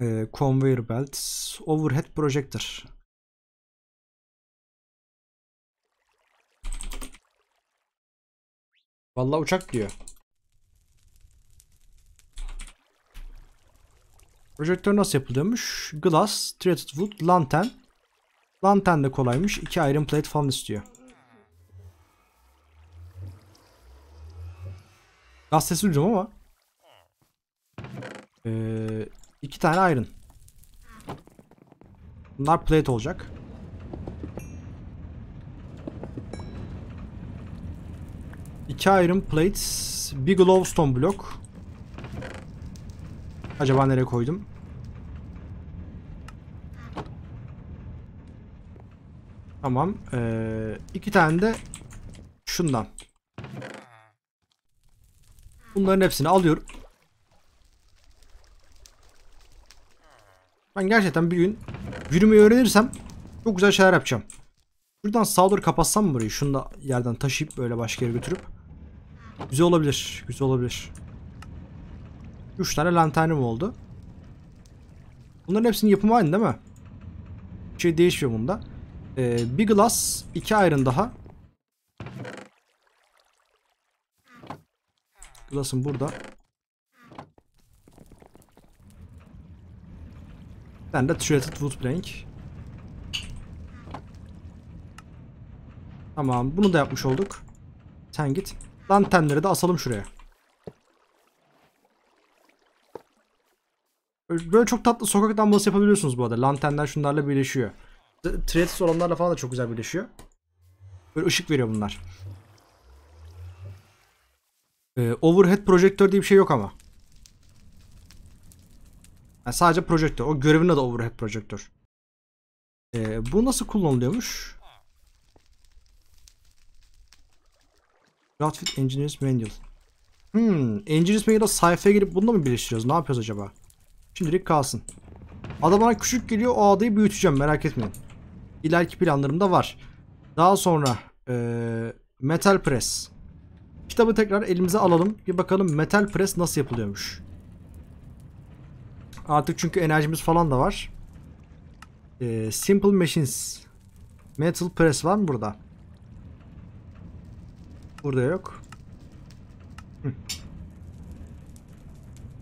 e, conveyor belt, overhead projector. Vallahi uçak diyor. Projektör nasıl yapılıyormuş? Glass, treated wood, lantern. Lantern de kolaymış. 2 iron plate falan istiyor. Gaz sesi duydum ama. Ee, İki tane iron. Bunlar plate olacak. İki iron plates. Bir glowstone blok. Acaba nereye koydum? Tamam. Ee, iki tane de şundan. Bunların hepsini alıyorum. Ben gerçekten bir gün yürümeyi öğrenirsem çok güzel şeyler yapacağım. Şuradan sağa doğru kapatsam mı burayı? Şunu da yerden taşıyıp böyle başka yere götürüp. Güzel olabilir. Güzel olabilir. 3 tane lanternim oldu. Bunların hepsinin yapımı aynı değil mi? Bir şey değişmiyor bunda. Ee, bir glass, iki iron daha. Glass'ım burada. Ben de Threaded Wood Tamam bunu da yapmış olduk. Sen git. Lantenleri de asalım şuraya. Böyle çok tatlı sokak lambası yapabiliyorsunuz bu arada. Lantenler şunlarla birleşiyor. Threaded olanlarla falan da çok güzel birleşiyor. Böyle ışık veriyor bunlar. Ee, overhead projektör diye bir şey yok ama. Yani sadece projektör. O görevin adı overhead projektör. Ee, bu nasıl kullanılıyormuş? Outfit Engineers Manual. Hmm, Engineers Manual'a sayfaya girip bununla mı birleştiriyoruz? Ne yapıyoruz acaba? Şimdilik kalsın. Ada küçük geliyor. O adayı büyüteceğim merak etmeyin. İleriki planlarımda var. Daha sonra ee, Metal Press. Kitabı tekrar elimize alalım. Bir bakalım Metal Press nasıl yapılıyormuş. Artık çünkü enerjimiz falan da var. Ee, Simple Machines. Metal Press var mı burada? Burada yok. Hı.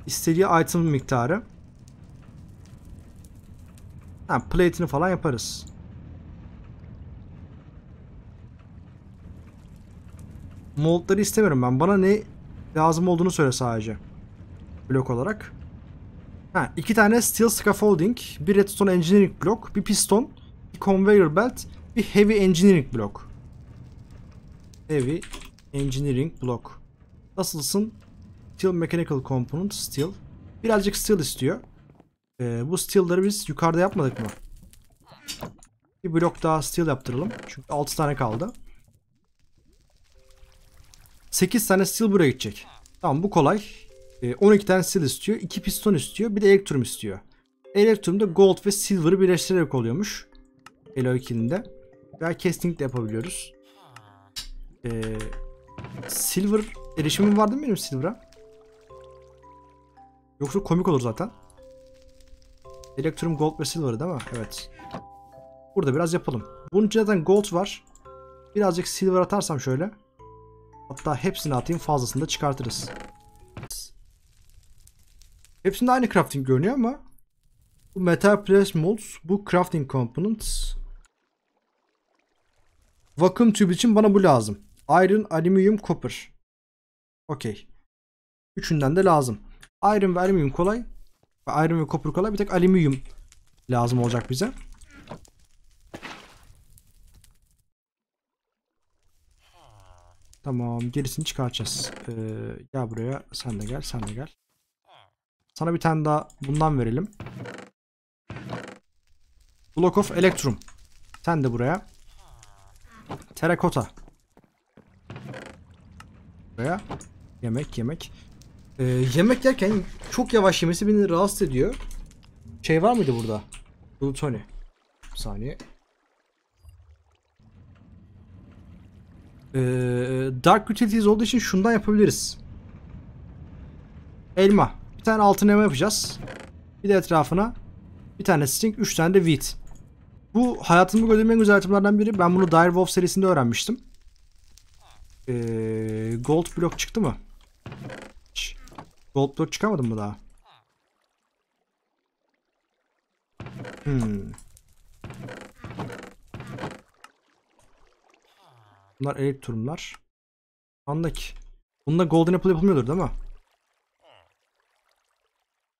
İstediği item miktarı. Ha, plate'ini falan yaparız. Moldları istemiyorum ben. Bana ne lazım olduğunu söyle sadece. Blok olarak. Ha, iki tane steel scaffolding, bir redstone engineering block, bir piston, bir conveyor belt, bir heavy engineering block. Heavy engineering block. Nasılsın? Steel mechanical component, steel. Birazcık steel istiyor. Ee, bu steel'ları biz yukarıda yapmadık mı? Bir blok daha steel yaptıralım. Çünkü 6 tane kaldı. 8 tane steel buraya gidecek. Tamam bu kolay. E, 12 tane sil istiyor. 2 piston istiyor. Bir de elektrum istiyor. Elektrum da gold ve silver'ı birleştirerek oluyormuş. Alloy kilinde. Veya casting de yapabiliyoruz. E, silver erişimim var mı benim silver'a? Yoksa komik olur zaten. Elektrum gold ve silver'ı değil mi? Evet. Burada biraz yapalım. Bunun için zaten gold var. Birazcık silver atarsam şöyle. Hatta hepsini atayım fazlasını da çıkartırız. Hepsinde aynı crafting görünüyor ama bu metal press molds, bu crafting components. Vacuum tube için bana bu lazım. Iron, alüminyum, copper. Okey. Üçünden de lazım. Iron ve alüminyum kolay. Iron ve copper kolay. Bir tek alüminyum lazım olacak bize. Tamam gerisini çıkaracağız. Ee, gel buraya sen de gel sen de gel. Sana bir tane daha bundan verelim. Block of Electrum. Sen de buraya. Terakota. Buraya. Yemek yemek. Ee, yemek yerken çok yavaş yemesi beni rahatsız ediyor. Şey var mıydı burada? Plutoni. Bir saniye. Ee, Dark Utilities olduğu için şundan yapabiliriz. Elma. Bir tane altın eme yapacağız. Bir de etrafına bir tane sting, üç tane de wheat. Bu hayatımda gördüğüm en güzel itemlerden biri. Ben bunu Dire Wolf serisinde öğrenmiştim. Ee, gold blok çıktı mı? Gold blok çıkamadım mı daha? Hmm. Bunlar elit turumlar. Andak. Bunda golden apple yapılmıyordur değil mi?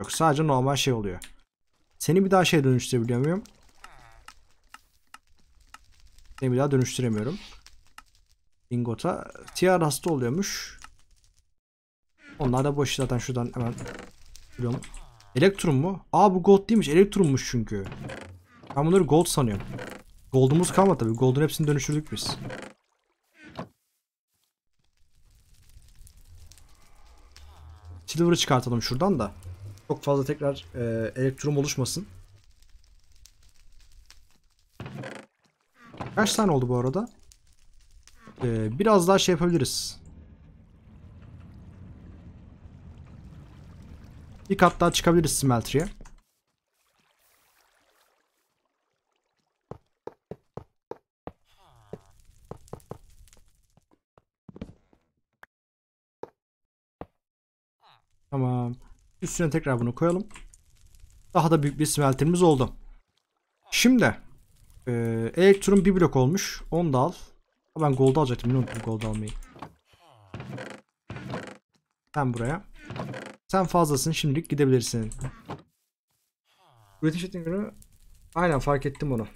Yok sadece normal şey oluyor. Seni bir daha şey dönüştürebiliyor muyum? Seni bir daha dönüştüremiyorum. Ingota. Tiar hasta oluyormuş. Onlar da boş zaten şuradan hemen biliyorum. Elektrum mu? Aa bu gold değilmiş. Elektrummuş çünkü. Ben bunları gold sanıyorum. Gold'umuz kalmadı tabii. Gold'un hepsini dönüştürdük biz. Silver'ı çıkartalım şuradan da çok fazla tekrar e, elektron oluşmasın. Kaç tane oldu bu arada? Ee, biraz daha şey yapabiliriz. Bir kat daha çıkabiliriz smelter'e. üstüne tekrar bunu koyalım. Daha da büyük bir smelterimiz oldu. Şimdi e, elektron bir blok olmuş. Onu da al. Ben gold alacaktım. Ne unuttum gold almayı. Sen buraya. Sen fazlasın. Şimdilik gidebilirsin. Üretim şirketine göre aynen fark ettim onu.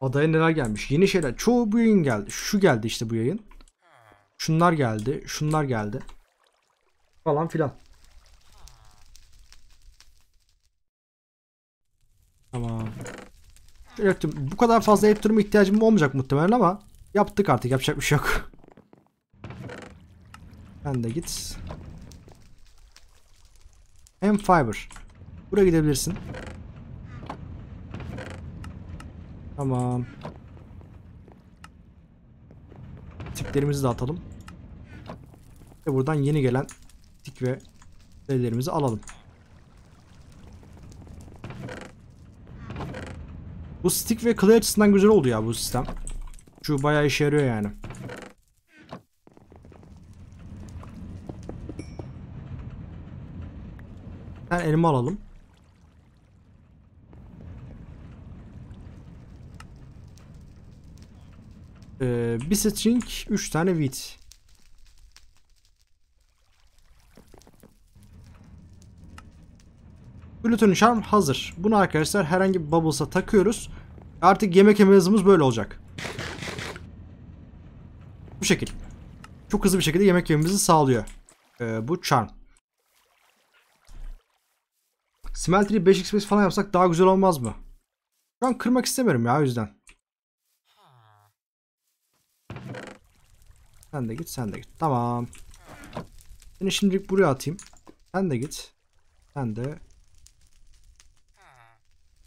Adaya neler gelmiş? Yeni şeyler. Çoğu bu yayın geldi. Şu geldi işte bu yayın. Şunlar geldi. Şunlar geldi. Falan filan. ürettim. Bu kadar fazla et türüme ihtiyacım olmayacak muhtemelen ama yaptık artık yapacak bir şey yok. Sen de git. M fiber. Buraya gidebilirsin. Tamam. Tiplerimizi de atalım. Ve buradan yeni gelen tik ve derilerimizi alalım. Bu stick ve clay açısından güzel oldu ya bu sistem. Şu bayağı işe yarıyor yani. Ben elma alalım. Ee, bir string 3 tane wheat. Plütonyum şarm hazır. Bunu arkadaşlar herhangi bir bubbles'a takıyoruz. Artık yemek yeme hızımız böyle olacak. Bu şekil. Çok hızlı bir şekilde yemek yememizi sağlıyor. Ee, bu charm. Smelter'i 5x5 falan yapsak daha güzel olmaz mı? Şu an kırmak istemiyorum ya o yüzden. Sen de git sen de git. Tamam. Seni şimdilik buraya atayım. Sen de git. Sen de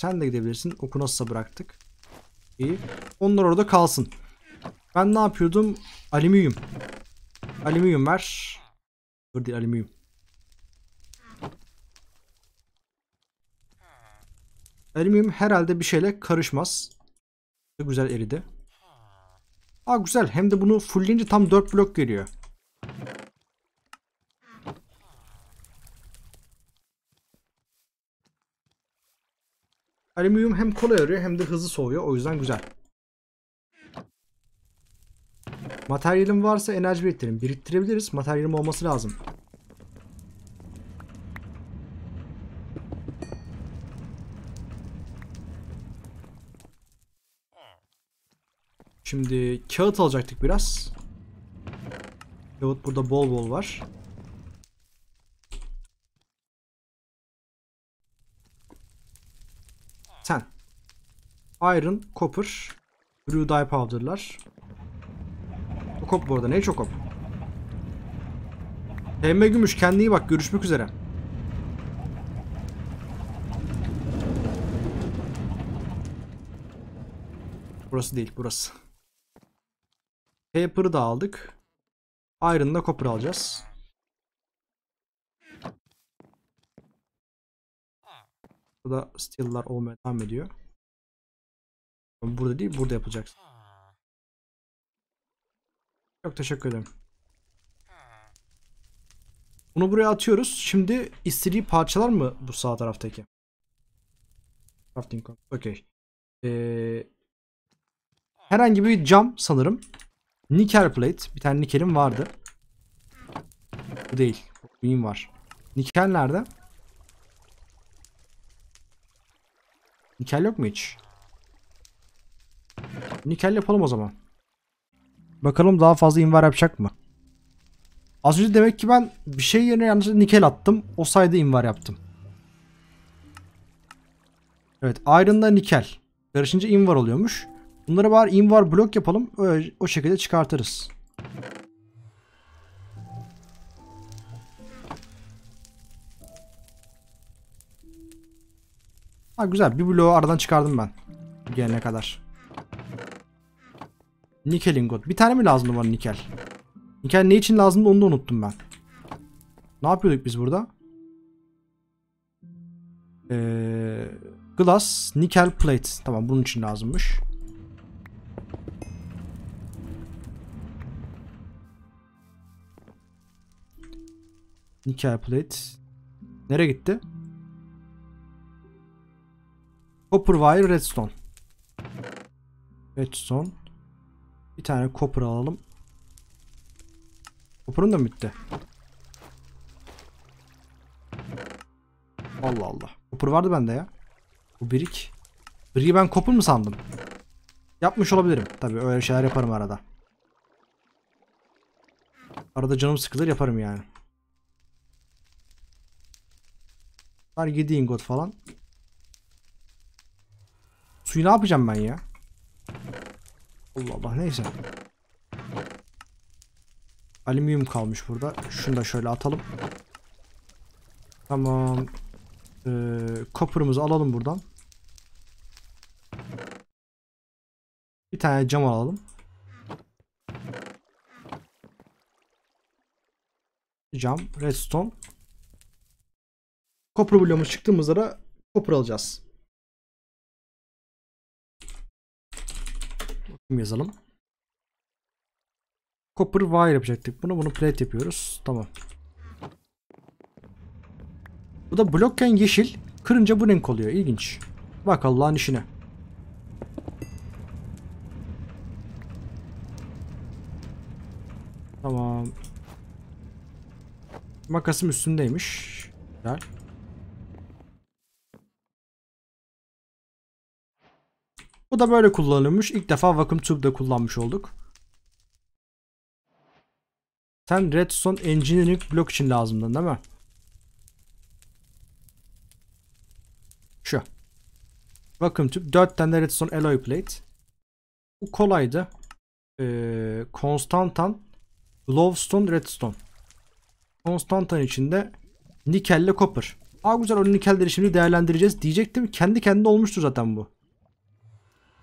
sen de gidebilirsin. Oku nasılsa bıraktık. İyi. Onlar orada kalsın. Ben ne yapıyordum? Alüminyum. Alüminyum ver. Dur değil alüminyum. Alüminyum herhalde bir şeyle karışmaz. Güzel eridi. Aa güzel. Hem de bunu fullleyince tam 4 blok geliyor. Alüminyum hem kolay arıyor hem de hızlı soğuyor. O yüzden güzel. Materyalim varsa enerji biriktirin. Biriktirebiliriz. Materyalim olması lazım. Şimdi kağıt alacaktık biraz. Kağıt burada bol bol var. ten. Iron, copper, blue dye powder'lar. Kop bu arada. Ne çok kop? TM Gümüş kendine iyi bak. Görüşmek üzere. Burası değil. Burası. Paper'ı da aldık. Iron'la copper alacağız. Burada still'lar olmaya devam ediyor. Burada değil burada yapacaksın. Çok teşekkür ederim. Bunu buraya atıyoruz. Şimdi istediği parçalar mı bu sağ taraftaki? Crafting Okey. Ee, herhangi bir cam sanırım. Nickel plate. Bir tane nickelim vardı. Bu değil. Benim var. Nikel nerede? Nikel yok mu hiç? Nikel yapalım o zaman. Bakalım daha fazla invar yapacak mı? Az önce demek ki ben bir şey yerine yanlışlıkla nikel attım. O sayede invar yaptım. Evet ayrında nikel. Karışınca invar oluyormuş. Bunları bari invar blok yapalım. Öyle, o şekilde çıkartırız. Ha güzel bir bloğu aradan çıkardım ben. Gelene kadar. Nikel ingot. Bir tane mi lazımdı bana nikel? Nikel ne için lazımdı onu da unuttum ben. Ne yapıyorduk biz burada? Ee, glass, nikel plate. Tamam bunun için lazımmış. Nikel plate. Nereye gitti? Copper wire redstone. Redstone. Bir tane copper alalım. Copper'ın da bitti. Allah Allah. Copper vardı bende ya. Bu birik. Biriyi ben copper mı sandım? Yapmış olabilirim. Tabii öyle şeyler yaparım arada. Arada canım sıkılır yaparım yani. Var gideyim god falan suyu ne yapacağım ben ya? Allah Allah neyse. Alüminyum kalmış burada. Şunu da şöyle atalım. Tamam. Ee, alalım buradan. Bir tane cam alalım. Cam, redstone. Copper bloğumuz çıktığımızda da copper alacağız. yazalım. Copper wire yapacaktık. Bunu bunu plate yapıyoruz. Tamam. Bu da blokken yeşil. Kırınca bu renk oluyor. İlginç. Bak Allah'ın işine. Tamam. Makasım üstündeymiş. Güzel. Bu da böyle kullanılmış. İlk defa vakum tube'da kullanmış olduk. Sen redstone engineering blok için lazımdın değil mi? Şu. Vakum tüp. 4 tane redstone alloy plate. Bu kolaydı. Ee, Konstantan glowstone redstone. Konstantan içinde nikelle copper. Aa güzel o nikelleri şimdi değerlendireceğiz diyecektim. Kendi kendine olmuştu zaten bu.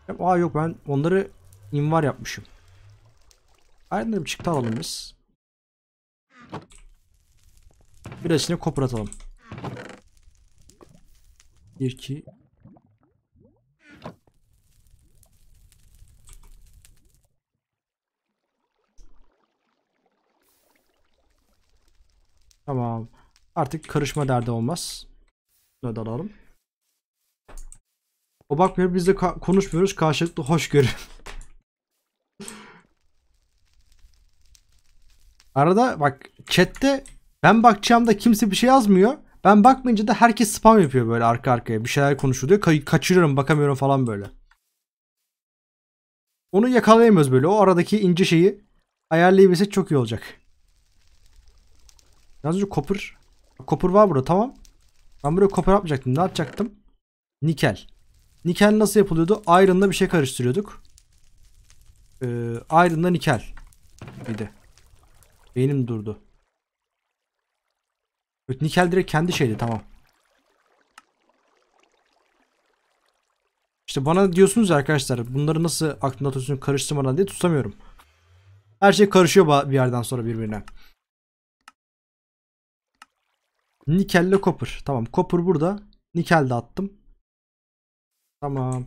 Aa yok ben onları invar yapmışım. Aynen bir çıktı alalım biz. Birazını kopratalım. atalım. 1 2 Tamam. Artık karışma derdi olmaz. Bunu da alalım. O bakmıyor biz de ka konuşmuyoruz karşılıklı hoşgörü. Arada bak chatte ben bakacağımda kimse bir şey yazmıyor. Ben bakmayınca da herkes spam yapıyor böyle arka arkaya. Bir şeyler konuşuluyor. Ka kaçırıyorum bakamıyorum falan böyle. Onu yakalayamıyoruz böyle. O aradaki ince şeyi ayarlayabilsek çok iyi olacak. Yalnız önce kopur. Kopur var burada tamam. Ben buraya kopur yapacaktım. Ne yapacaktım? Nikel. Nikel nasıl yapılıyordu? Iron'la bir şey karıştırıyorduk. Ee, Iron'la nikel. Bir de. Benim durdu. Evet, nikel direkt kendi şeydi tamam. İşte bana diyorsunuz arkadaşlar bunları nasıl aklında tutsun karıştırmadan diye tutamıyorum. Her şey karışıyor bir yerden sonra birbirine. Nikelle copper. Tamam copper burada. Nikel de attım. Tamam.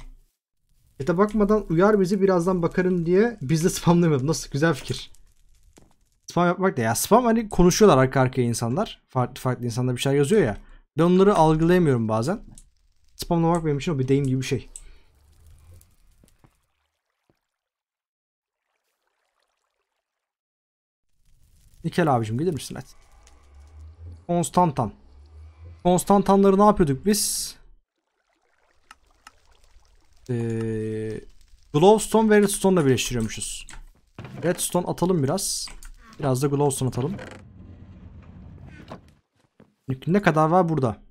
Ete bakmadan uyar bizi birazdan bakarım diye biz de spamlamayalım. Nasıl güzel fikir. Spam yapmak da ya spam hani konuşuyorlar arka arkaya insanlar. Farklı farklı insanlar bir şeyler yazıyor ya. Ben onları algılayamıyorum bazen. Spamlamak benim için o bir deyim gibi bir şey. Nikel abicim gelir misin? Hadi. Konstantan. Konstantanları ne yapıyorduk biz? Ee, glowstone ve redstone'la birleştiriyormuşuz. Redstone atalım biraz. Biraz da glowstone atalım. Ne kadar var burada?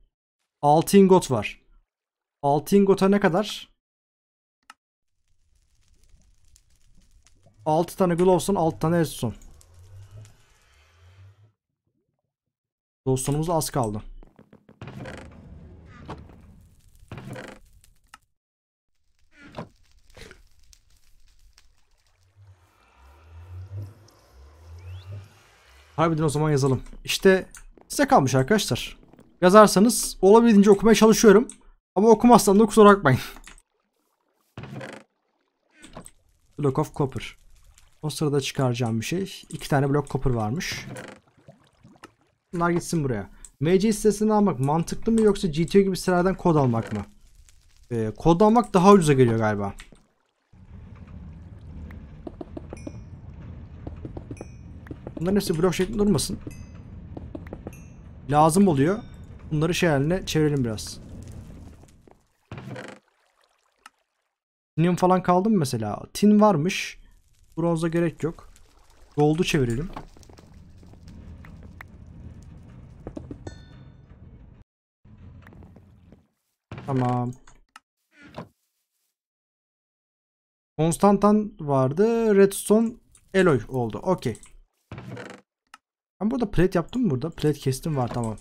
6 ingot var. 6 ingota ne kadar? 6 tane glowstone, 6 tane redstone. Glowstone'umuz az kaldı. Harbiden o zaman yazalım. İşte size kalmış arkadaşlar. Yazarsanız olabildiğince okumaya çalışıyorum. Ama okumazsam da kusura bakmayın. Block of Copper. O sırada çıkaracağım bir şey. İki tane Block Copper varmış. Bunlar gitsin buraya. MC sitesini almak mantıklı mı yoksa GTO gibi sitelerden kod almak mı? Ee, kod almak daha ucuza geliyor galiba. Bunların hepsi blok şeklinde durmasın. Lazım oluyor. Bunları şey haline çevirelim biraz. Tinium falan kaldı mı mesela? Tin varmış. Bronza gerek yok. Gold'u çevirelim. Tamam. Konstantan vardı. Redstone Eloy oldu. Okey. Ben burada plate yaptım mı burada? plate kestim var tamam.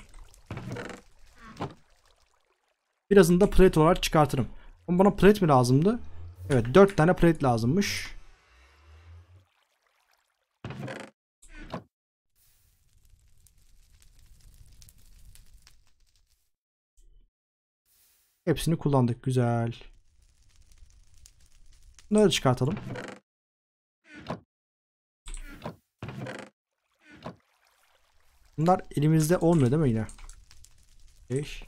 Birazını da plate olarak çıkartırım. Ama bana plate mi lazımdı? Evet 4 tane plate lazımmış. Hepsini kullandık. Güzel. Bunları çıkartalım. Bunlar elimizde olmuyor değil mi yine? 5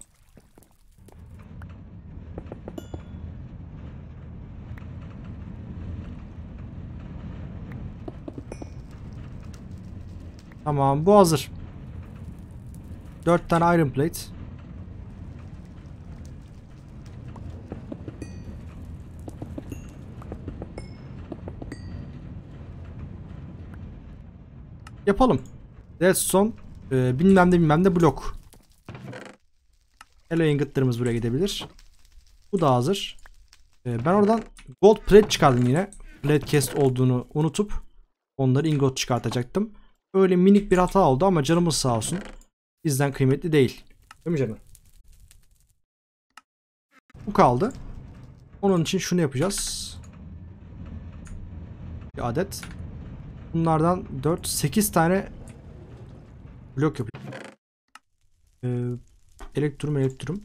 Tamam bu hazır. 4 tane iron plate. Yapalım. Redstone ee, bilmem de bilmem de blok. Hello ingotlarımız buraya gidebilir. Bu da hazır. Ee, ben oradan gold plate çıkardım yine. Plate cast olduğunu unutup onları ingot çıkartacaktım. Öyle minik bir hata oldu ama canımız sağ olsun. Bizden kıymetli değil. Değil mi canım? Bu kaldı. Onun için şunu yapacağız. Bir adet. Bunlardan 4, 8 tane Blok yap. Ee, elektrum elektrum.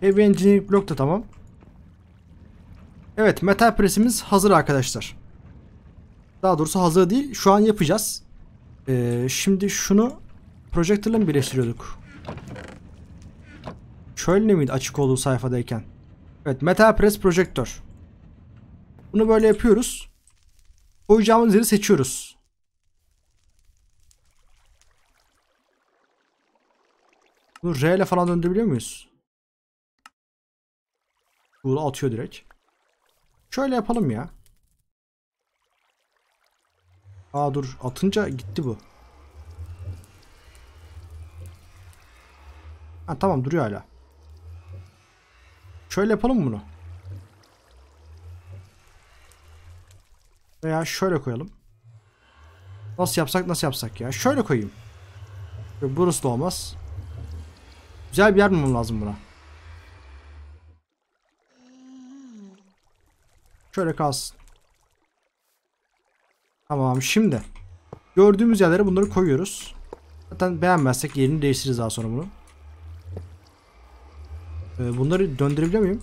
Heavy Engineering blok da tamam. Evet metal presimiz hazır arkadaşlar. Daha doğrusu hazır değil. Şu an yapacağız. Ee, şimdi şunu projector'la mı birleştiriyorduk? Şöyle miydi açık olduğu sayfadayken? Evet Metal Press Projector. Bunu böyle yapıyoruz. Koyacağımız yeri seçiyoruz. Bunu R ile falan döndürebiliyor muyuz? Bunu atıyor direkt. Şöyle yapalım ya. Aa dur atınca gitti bu. Ha tamam duruyor hala. Şöyle yapalım bunu. Veya şöyle koyalım. Nasıl yapsak nasıl yapsak ya. Şöyle koyayım. Şöyle burası da olmaz. Güzel bir yer bulmam lazım buna. Şöyle kalsın. Tamam şimdi. Gördüğümüz yerlere bunları koyuyoruz. Zaten beğenmezsek yerini değiştiririz daha sonra bunu. Ee, bunları döndürebiliyor miyim?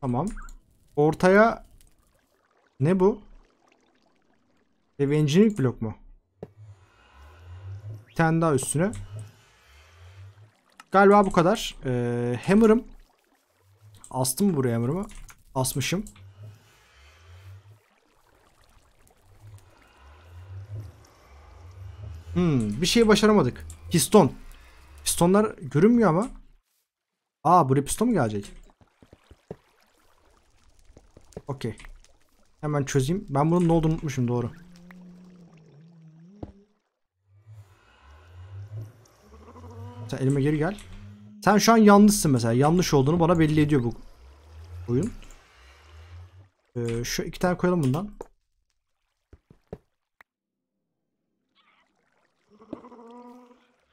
Tamam. Ortaya ne bu? Heavy blok mu? Bir tane daha üstüne. Galiba bu kadar. Ee, hammer'ım. Astım buraya hammer'ımı? Asmışım. Hmm, bir şey başaramadık. Piston. Pistonlar görünmüyor ama. Aa buraya piston mu gelecek? Okey. Hemen çözeyim. Ben bunun ne olduğunu unutmuşum doğru. Sen elime geri gel. Sen şu an yanlışsın mesela. Yanlış olduğunu bana belli ediyor bu oyun. Ee, şu iki tane koyalım bundan.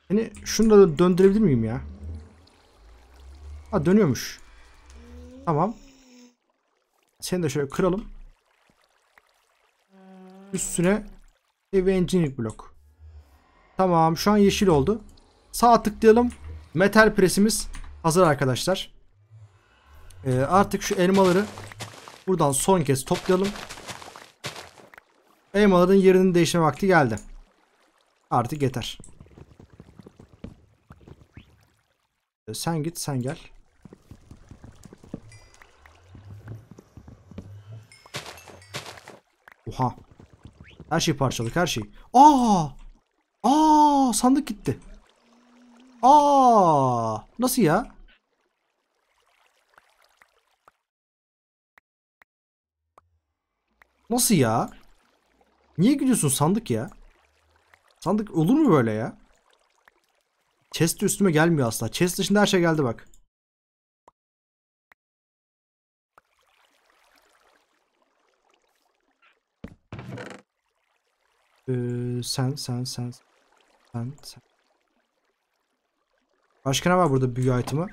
Hani şunu da döndürebilir miyim ya? Ha dönüyormuş. Tamam. Seni de şöyle kıralım. Üstüne Heavy Engineering Block. Tamam şu an yeşil oldu. Sağ tıklayalım. Metal presimiz hazır arkadaşlar. Ee, artık şu elmaları buradan son kez toplayalım. Elmaların yerini değiştirme vakti geldi. Artık yeter. Ee, sen git sen gel. Oha. Her şey parçalık, her şey. Aa! Aa! Sandık gitti. Aa! Nasıl ya? Nasıl ya? Niye gidiyorsun sandık ya? Sandık olur mu böyle ya? Chest üstüme gelmiyor asla. Chest dışında her şey geldi bak. Ee, sen sen sen sen sen. Başka ne var burada büyü item'ı?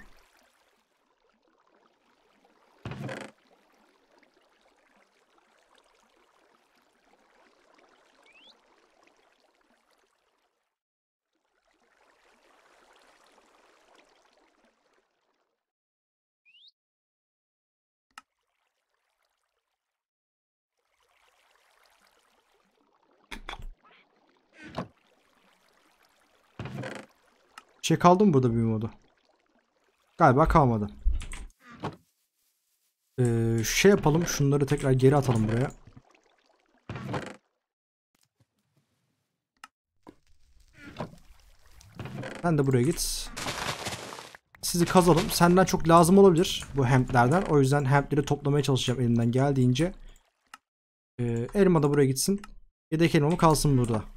şey kaldı mı burada bir modu? Galiba kalmadı. Ee, şey yapalım. Şunları tekrar geri atalım buraya. Sen de buraya git. Sizi kazalım. Senden çok lazım olabilir bu hemplerden. O yüzden hempleri toplamaya çalışacağım elimden geldiğince. Ee, elma da buraya gitsin. Yedek elmamı kalsın burada.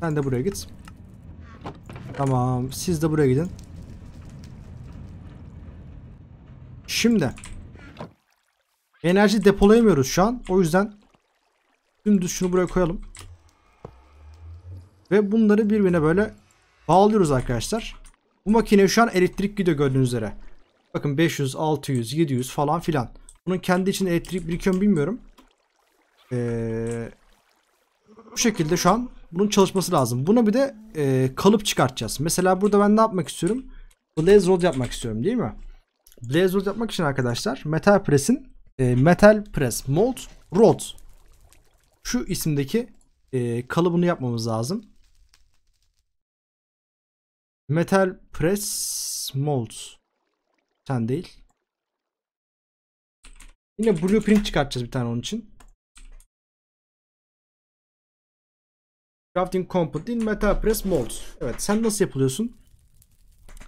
Sen de buraya git. Tamam. Siz de buraya gidin. Şimdi. Enerji depolayamıyoruz şu an. O yüzden dümdüz şunu buraya koyalım. Ve bunları birbirine böyle bağlıyoruz arkadaşlar. Bu makine şu an elektrik gidiyor gördüğünüz üzere. Bakın 500, 600, 700 falan filan. Bunun kendi için elektrik birikiyor mu bilmiyorum. Ee, bu şekilde şu an bunun çalışması lazım. Buna bir de e, kalıp çıkartacağız. Mesela burada ben ne yapmak istiyorum? Blaze Road yapmak istiyorum değil mi? Blaze Road yapmak için arkadaşlar Metal Press'in e, Metal Press Mold Road şu isimdeki e, kalıbını yapmamız lazım. Metal Press Mold sen değil. Yine blueprint çıkartacağız bir tane onun için. Crafting Component in Metal Press Molds. Evet sen nasıl yapılıyorsun?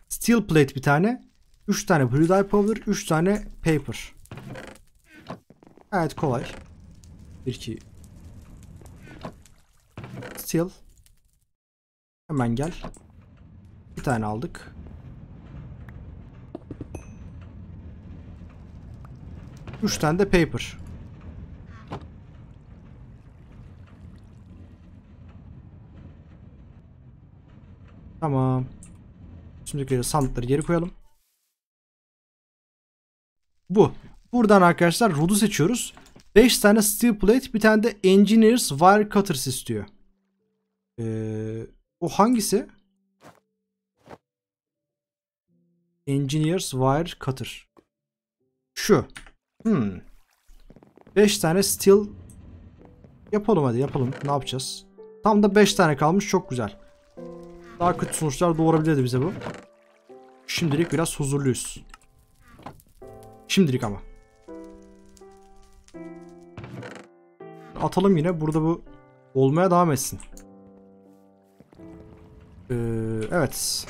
Steel plate bir tane. 3 tane blue dye powder, 3 tane paper. Evet kolay. 1 2 Steel. Hemen gel. Bir tane aldık. Üç tane de paper. Tamam. Üstümüzdekileri sandıkları geri koyalım. Bu. Buradan arkadaşlar rudu seçiyoruz. 5 tane steel plate bir tane de engineers wire cutters istiyor. Ee, o hangisi? Engineers wire cutter. Şu. Hmm. 5 tane steel yapalım hadi yapalım. Ne yapacağız? Tam da 5 tane kalmış. Çok güzel. Daha kötü sonuçlar doğurabilirdi bize bu. Şimdilik biraz huzurluyuz. Şimdilik ama. Atalım yine. Burada bu olmaya devam etsin. Ee, evet. Evet.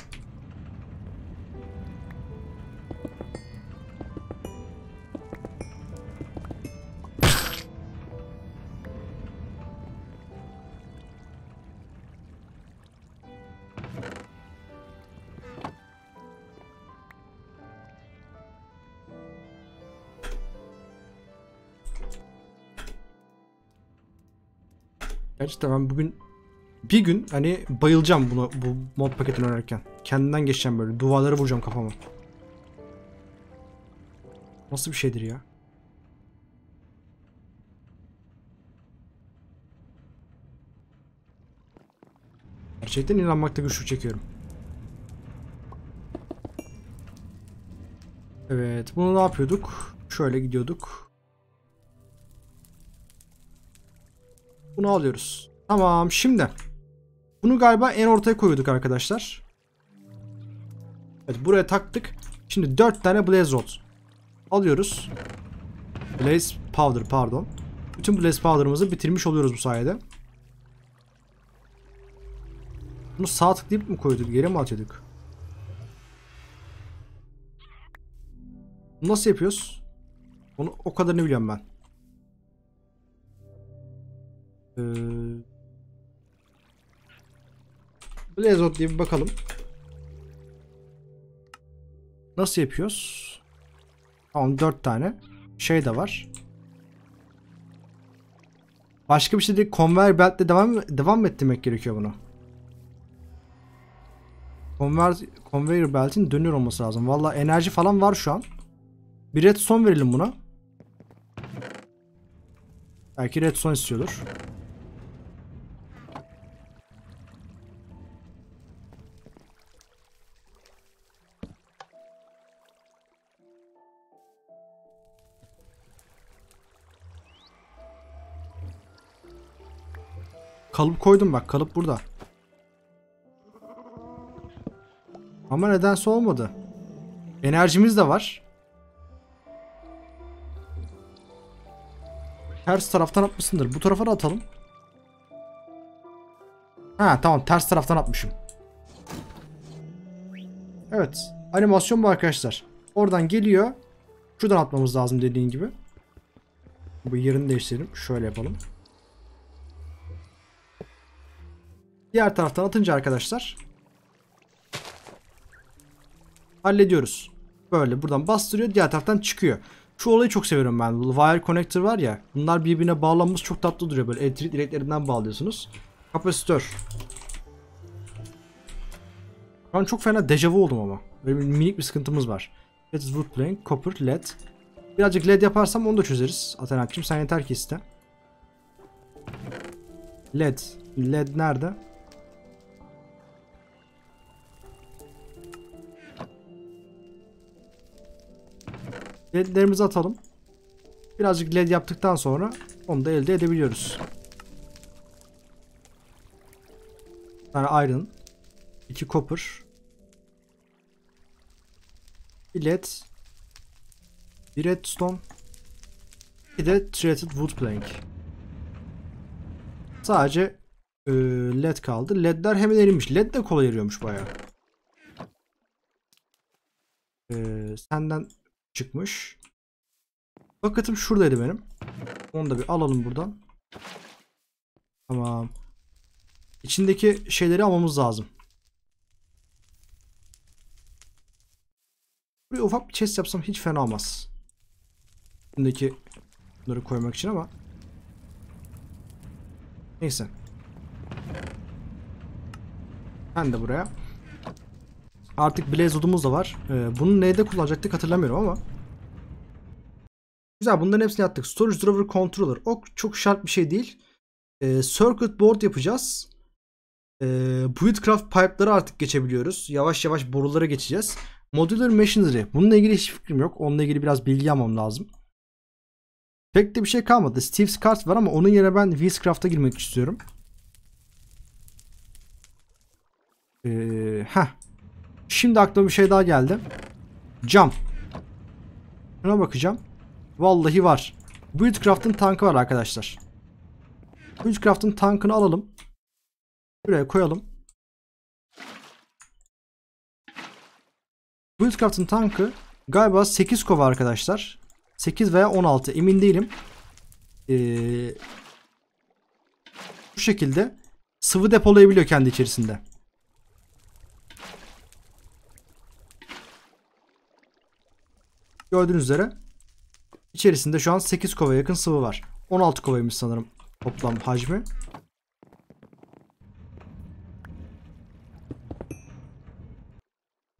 Gerçekten ben bugün bir gün hani bayılacağım bunu bu mod paketini oynarken. Kendinden geçeceğim böyle. Duvarları vuracağım kafama. Nasıl bir şeydir ya? Gerçekten inanmakta güçlük çekiyorum. Evet, bunu ne yapıyorduk? Şöyle gidiyorduk. Bunu alıyoruz. Tamam şimdi. Bunu galiba en ortaya koyduk arkadaşlar. Evet buraya taktık. Şimdi 4 tane blaze rod. Alıyoruz. Blaze powder pardon. Bütün blaze powder'ımızı bitirmiş oluyoruz bu sayede. Bunu sağ tıklayıp mı koyduk? Geri mi atıyorduk? Nasıl yapıyoruz? Onu o kadar ne biliyorum ben. Ee, Blazot diye bir bakalım. Nasıl yapıyoruz? Tamam 4 tane. Şey de var. Başka bir şey değil. Conveyor belt'le devam, devam mı ettirmek gerekiyor bunu? Conver, conveyor belt'in dönüyor olması lazım. Valla enerji falan var şu an. Bir redstone verelim buna. Belki redstone istiyordur. kalıp koydum bak kalıp burada. Ama nedense olmadı. Enerjimiz de var. Ters taraftan atmışsındır. Bu tarafa da atalım. Ha tamam ters taraftan atmışım. Evet. Animasyon bu arkadaşlar. Oradan geliyor. Şuradan atmamız lazım dediğin gibi. Bu yerini değiştirelim. Şöyle yapalım. Diğer taraftan atınca arkadaşlar hallediyoruz. Böyle buradan bastırıyor diğer taraftan çıkıyor. Şu olayı çok seviyorum ben. wire connector var ya. Bunlar birbirine bağlanması çok tatlı duruyor. Böyle elektrik direklerinden bağlıyorsunuz. Kapasitör. Şu an çok fena dejavu oldum ama. Böyle bir minik bir sıkıntımız var. Let's wood plank, copper, led. Birazcık led yaparsam onu da çözeriz. Atenakçım sen yeter ki iste. Led. Led nerede? Ledlerimizi atalım. Birazcık led yaptıktan sonra onu da elde edebiliyoruz. Bir tane iron. iki copper. Bir led. Bir redstone. Bir de treated wood plank. Sadece e, led kaldı. Ledler hemen erimiş. Led de kolay eriyormuş bayağı. E, senden çıkmış. Bucket'ım şuradaydı benim. Onu da bir alalım buradan. Tamam. İçindeki şeyleri almamız lazım. Buraya ufak bir chest yapsam hiç fena olmaz. İçindeki bunları koymak için ama. Neyse. Ben de buraya. Artık blaze odumuz da var. Ee, bunu neyde kullanacaktık hatırlamıyorum ama. Güzel bunların hepsini attık. Storage Driver Controller. O çok şart bir şey değil. Ee, circuit Board yapacağız. Ee, Buildcraft pipe'ları artık geçebiliyoruz. Yavaş yavaş borulara geçeceğiz. Modular Machinery. Bununla ilgili hiç fikrim yok. Onunla ilgili biraz bilgi almam lazım. Pek de bir şey kalmadı. Steve's Cart var ama onun yerine ben Wheelscraft'a girmek istiyorum. Ee, heh. Şimdi aklıma bir şey daha geldi. Cam. Buna bakacağım. Vallahi var. Buildcraft'ın tankı var arkadaşlar. Buildcraft'ın tankını alalım. Buraya koyalım. Buildcraft'ın tankı galiba 8 kova arkadaşlar. 8 veya 16 emin değilim. Ee, bu şekilde sıvı depolayabiliyor kendi içerisinde. Gördüğünüz üzere İçerisinde şu an 8 kova yakın sıvı var. 16 kovaymış sanırım toplam hacmi.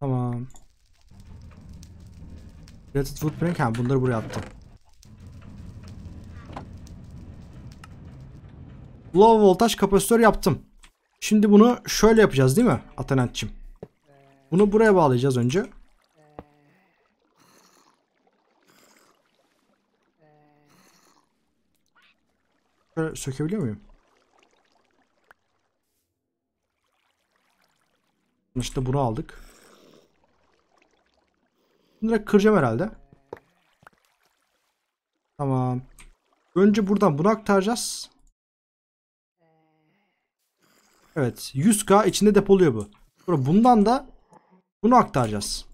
Tamam. Created Footprint. Ha bunları buraya attım. Low Voltage kapasitör yaptım. Şimdi bunu şöyle yapacağız değil mi Atanentçim? Bunu buraya bağlayacağız önce. Şöyle sökebiliyor muyum? İşte bunu aldık. Bunu direkt kıracağım herhalde. Tamam. Önce buradan bunu aktaracağız. Evet. 100k içinde depoluyor bu. Sonra bundan da bunu aktaracağız.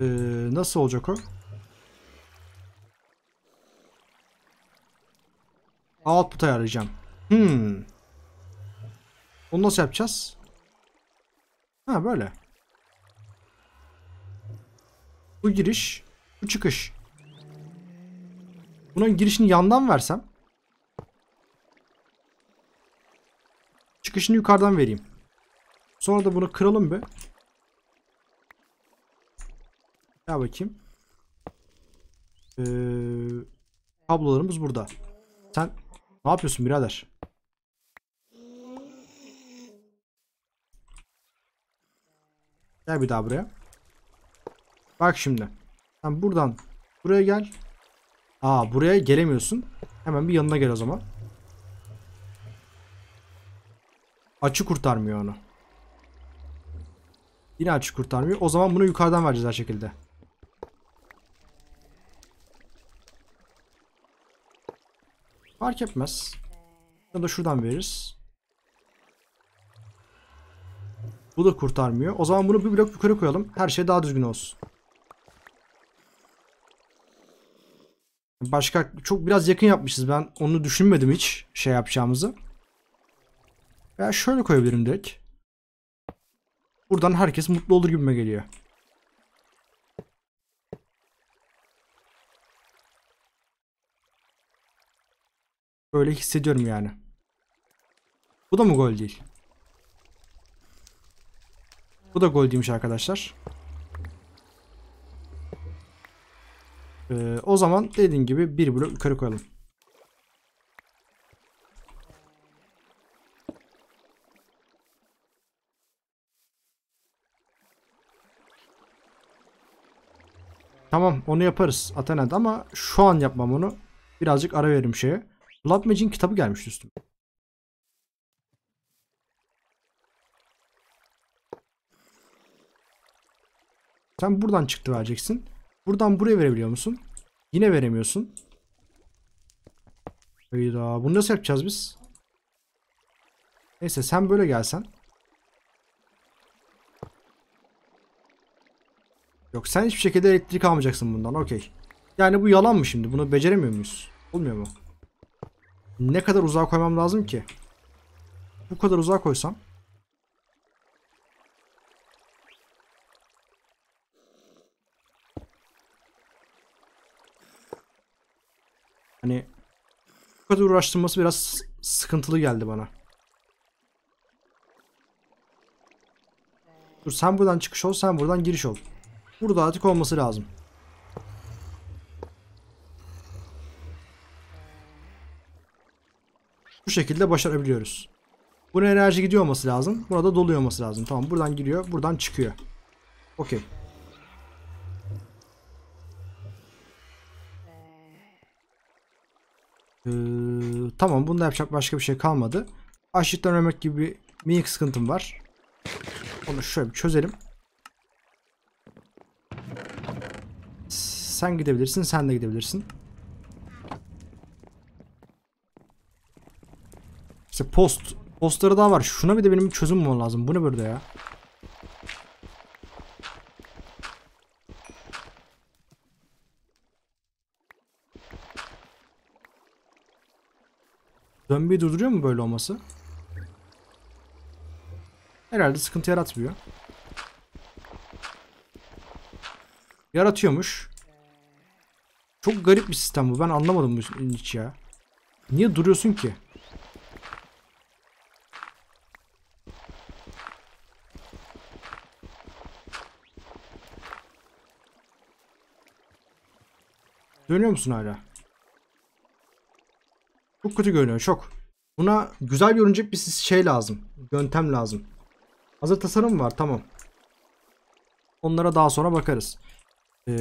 Ee, nasıl olacak o? Output ayarlayacağım. Hmm. Onu nasıl yapacağız? Ha böyle. Bu giriş, bu çıkış. Bunun girişini yandan versem. Çıkışını yukarıdan vereyim. Sonra da bunu kıralım bir. Gel bakayım. Ee, kablolarımız burada. Sen ne yapıyorsun birader? Gel bir daha buraya. Bak şimdi. Sen buradan buraya gel. Aa buraya gelemiyorsun. Hemen bir yanına gel o zaman. Açı kurtarmıyor onu. Yine açı kurtarmıyor. O zaman bunu yukarıdan vereceğiz her şekilde. Fark etmez. Ya da şuradan veririz. Bu da kurtarmıyor. O zaman bunu bir blok yukarı koyalım. Her şey daha düzgün olsun. Başka çok biraz yakın yapmışız. Ben onu düşünmedim hiç şey yapacağımızı. Ya şöyle koyabilirim direkt. Buradan herkes mutlu olur gibime geliyor. Öyle hissediyorum yani. Bu da mı gol değil? Bu da gol değilmiş arkadaşlar. Ee, o zaman dediğim gibi bir blok yukarı koyalım. Tamam onu yaparız Athena'da ama şu an yapmam onu. Birazcık ara verim şeye. Blood Magic'in kitabı gelmiş üstüme. Sen buradan çıktı vereceksin. Buradan buraya verebiliyor musun? Yine veremiyorsun. Hayda. Bunu nasıl yapacağız biz? Neyse sen böyle gelsen. Yok sen hiçbir şekilde elektrik almayacaksın bundan. Okey. Yani bu yalan mı şimdi? Bunu beceremiyor muyuz? Olmuyor mu? Ne kadar uzağa koymam lazım ki? Bu kadar uzağa koysam. Hani bu kadar uğraştırması biraz sıkıntılı geldi bana. Dur sen buradan çıkış ol, sen buradan giriş ol. Burada artık olması lazım. bu şekilde başarabiliyoruz. Buna enerji gidiyor olması lazım. burada da doluyor olması lazım. Tamam buradan giriyor. Buradan çıkıyor. Okey. Ee, tamam bunda yapacak başka bir şey kalmadı. Açlıktan ölmek gibi bir minik sıkıntım var. Onu şöyle bir çözelim. Sen gidebilirsin. Sen de gidebilirsin. İşte post. Postları daha var. Şuna bir de benim bir çözüm bulmam lazım. Bu ne burada ya? Dönmeyi durduruyor mu böyle olması? Herhalde sıkıntı yaratmıyor. Yaratıyormuş. Çok garip bir sistem bu. Ben anlamadım bu hiç ya. Niye duruyorsun ki? Dönüyor musun hala? Çok kötü görünüyor çok. Buna güzel görünecek bir şey lazım. Yöntem lazım. Hazır tasarım var tamam. Onlara daha sonra bakarız. Ee,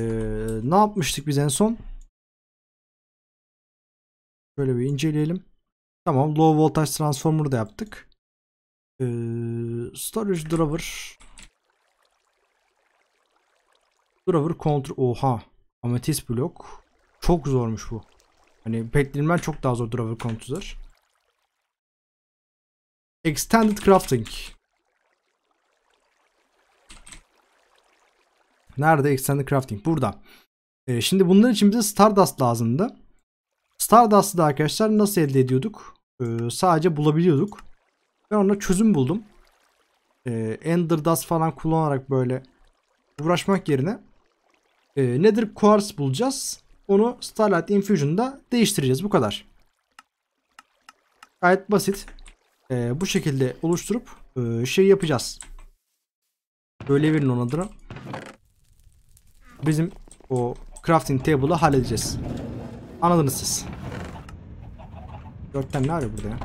ne yapmıştık biz en son? Böyle bir inceleyelim. Tamam low voltage transformer da yaptık. Ee, storage driver. Driver control. Oha. Amethyst blok. Çok zormuş bu. Hani beklediğimden çok daha zor Draver Contuzer. Extended Crafting. Nerede Extended Crafting? Burada. Ee, şimdi bunlar için bize Stardust lazımdı. Stardust'ı da arkadaşlar nasıl elde ediyorduk? Ee, sadece bulabiliyorduk. Ben ona çözüm buldum. Ee, Ender Dust falan kullanarak böyle uğraşmak yerine e, Nether Quartz bulacağız. Onu Starlight Infusion'da değiştireceğiz. Bu kadar. Gayet basit. Ee, bu şekilde oluşturup e, şey yapacağız. Böyle verin onun adına. Bizim o crafting table'ı halledeceğiz. Anladınız siz. Dörtten ne arıyor burada ya?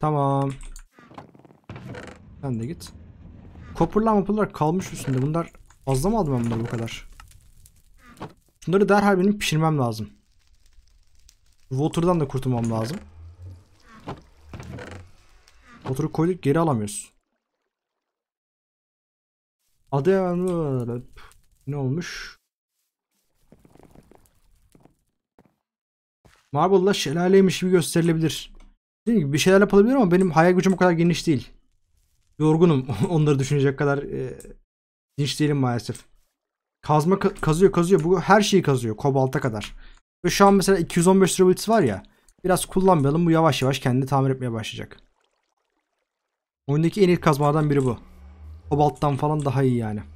Tamam. Sen de git. Kopurlar mapılar kalmış üstünde. Bunlar Fazla mı aldım ben bunları bu kadar? Bunları derhal benim pişirmem lazım. Water'dan da kurtulmam lazım. Water'ı koyduk geri alamıyoruz. Adem ne olmuş? Marble'la şelaleymiş gibi gösterilebilir. Dediğim gibi bir şeyler yapılabilir ama benim hayal gücüm o kadar geniş değil. Yorgunum onları düşünecek kadar e, Dinç değilim maalesef. Kazma ka kazıyor kazıyor. Bu her şeyi kazıyor. Kobalta kadar. Ve şu an mesela 215 lira var ya. Biraz kullanmayalım. Bu yavaş yavaş kendini tamir etmeye başlayacak. Oyundaki en iyi kazmalardan biri bu. Kobalttan falan daha iyi yani.